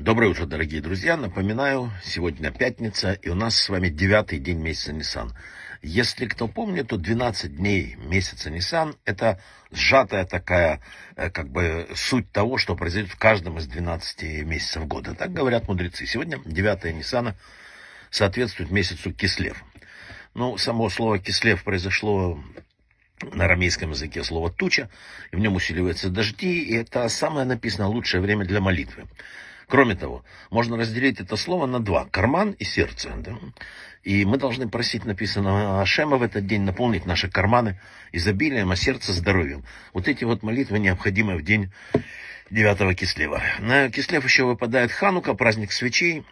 Доброе утро, дорогие друзья. Напоминаю, сегодня пятница, и у нас с вами девятый день месяца Nissan. Если кто помнит, то 12 дней месяца Nissan – это сжатая такая, э, как бы, суть того, что произойдет в каждом из 12 месяцев года. Так говорят мудрецы. Сегодня 9 Nissan соответствует месяцу Кислев. Ну, само слово «кислев» произошло на арамейском языке слово «туча», и в нем усиливаются дожди, и это самое написано лучшее время для молитвы. Кроме того, можно разделить это слово на два – карман и сердце. Да? И мы должны просить, написанного Ашема в этот день, наполнить наши карманы изобилием, а сердце здоровьем. Вот эти вот молитвы необходимы в день 9 Кислева. На Кислев еще выпадает Ханука, праздник свечей.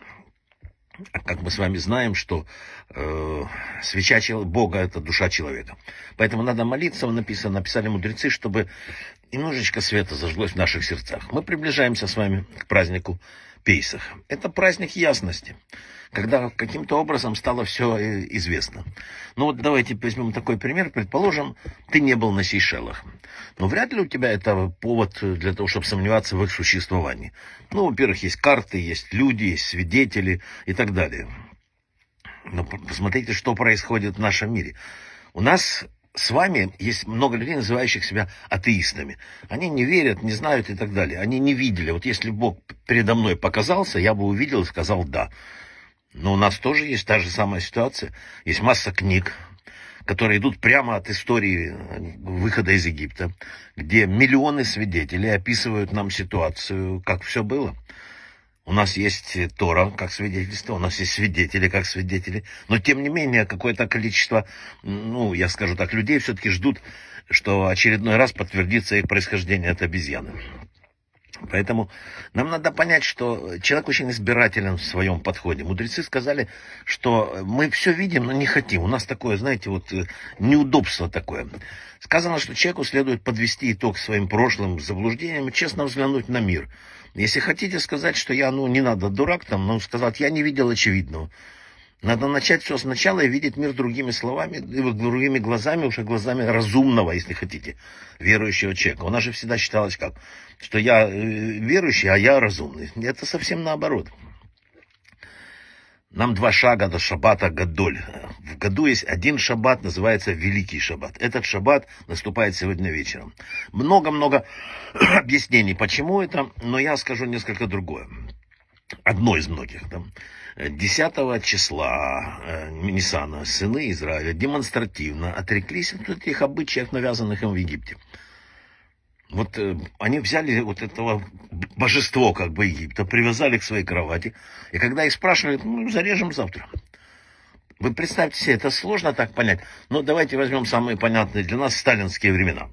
Как мы с вами знаем, что э, свеча Бога – это душа человека. Поэтому надо молиться, написано, написали мудрецы, чтобы Немножечко света зажглось в наших сердцах. Мы приближаемся с вами к празднику Пейсах. Это праздник ясности, когда каким-то образом стало все э, известно. Ну вот давайте возьмем такой пример. Предположим, ты не был на Сейшелах. Но вряд ли у тебя это повод для того, чтобы сомневаться в их существовании. Ну, во-первых, есть карты, есть люди, есть свидетели и так далее. Но посмотрите, что происходит в нашем мире. У нас с вами есть много людей, называющих себя атеистами. Они не верят, не знают и так далее. Они не видели. Вот если Бог передо мной показался, я бы увидел и сказал «да». Но у нас тоже есть та же самая ситуация. Есть масса книг, которые идут прямо от истории выхода из Египта, где миллионы свидетелей описывают нам ситуацию, как все было. У нас есть Тора как свидетельство, у нас есть свидетели как свидетели. Но, тем не менее, какое-то количество, ну, я скажу так, людей все-таки ждут, что очередной раз подтвердится их происхождение от обезьяны. Поэтому нам надо понять, что человек очень избирателен в своем подходе. Мудрецы сказали, что мы все видим, но не хотим. У нас такое, знаете, вот э, неудобство такое. Сказано, что человеку следует подвести итог своим прошлым заблуждениям и честно взглянуть на мир. Если хотите сказать, что я, ну, не надо дурак там, но сказать, я не видел очевидного. Надо начать все сначала и видеть мир другими словами, другими глазами, уже глазами разумного, если хотите, верующего человека. У нас же всегда считалось как, что я э, верующий, а я разумный. Это совсем наоборот. Нам два шага до шаббата Гадоль. В году есть один шаббат, называется Великий шаббат. Этот шаббат наступает сегодня вечером. Много-много объяснений, почему это, но я скажу несколько другое одно из многих, там, 10 числа э, Нисана сыны Израиля демонстративно отреклись от этих обычаев, навязанных им в Египте. Вот э, они взяли вот этого божество как бы Египта, привязали к своей кровати, и когда их спрашивают, ну, зарежем завтра. Вы представьте себе, это сложно так понять, но ну, давайте возьмем самые понятные для нас сталинские времена.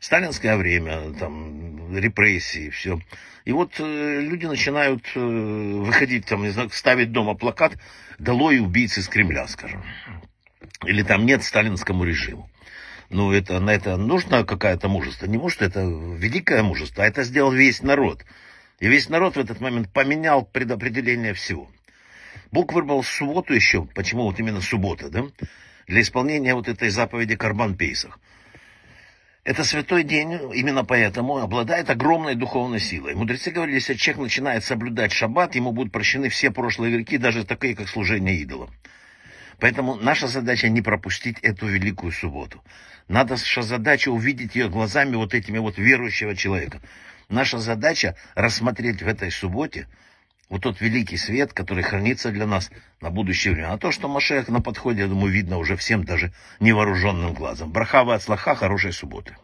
Сталинское время, там, репрессии, все. И вот э, люди начинают э, выходить там, не знаю, ставить дома плакат «Долой убийцы из Кремля», скажем. Или там «Нет сталинскому режиму». Ну, это, на это нужно какая-то мужество? Не может, это великое мужество, а это сделал весь народ. И весь народ в этот момент поменял предопределение всего. Бог выбрал субботу еще, почему вот именно суббота, да, для исполнения вот этой заповеди Карбан Пейсах – это святой день, именно поэтому обладает огромной духовной силой. Мудрецы говорили, если человек начинает соблюдать шаббат, ему будут прощены все прошлые грехи, даже такие, как служение идолам. Поэтому наша задача не пропустить эту великую субботу. Наша задача увидеть ее глазами вот этими вот верующего человека. Наша задача рассмотреть в этой субботе вот тот великий свет, который хранится для нас на будущее время. А то, что Машех на подходе, я думаю, видно уже всем, даже невооруженным глазом. Брахава от слаха, хорошей субботы.